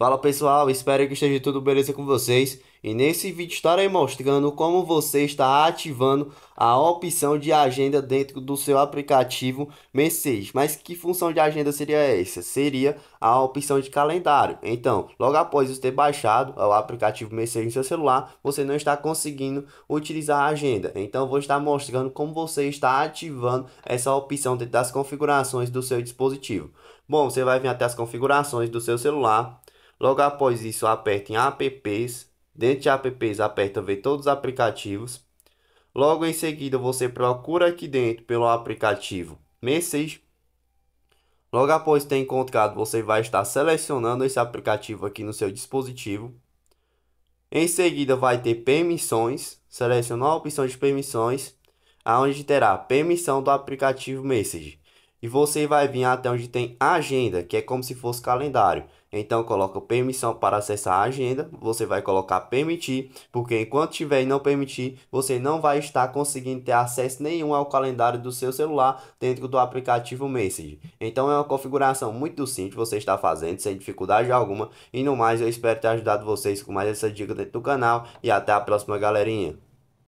Fala pessoal, espero que esteja tudo beleza com vocês e nesse vídeo estarei mostrando como você está ativando a opção de agenda dentro do seu aplicativo Message. Mas que função de agenda seria essa? Seria a opção de calendário. Então, logo após você ter baixado o aplicativo Message no seu celular, você não está conseguindo utilizar a agenda. Então, vou estar mostrando como você está ativando essa opção dentro das configurações do seu dispositivo. Bom, você vai vir até as configurações do seu celular Logo após isso, aperte em apps. Dentro de apps, aperta ver todos os aplicativos. Logo em seguida, você procura aqui dentro pelo aplicativo Message. Logo após ter encontrado, você vai estar selecionando esse aplicativo aqui no seu dispositivo. Em seguida, vai ter permissões. Selecionar a opção de permissões, aonde terá permissão do aplicativo Message. E você vai vir até onde tem agenda, que é como se fosse calendário. Então coloca permissão para acessar a agenda, você vai colocar permitir, porque enquanto tiver e não permitir, você não vai estar conseguindo ter acesso nenhum ao calendário do seu celular dentro do aplicativo Message. Então é uma configuração muito simples você está fazendo, sem dificuldade alguma. E no mais, eu espero ter ajudado vocês com mais essa dica dentro do canal e até a próxima galerinha.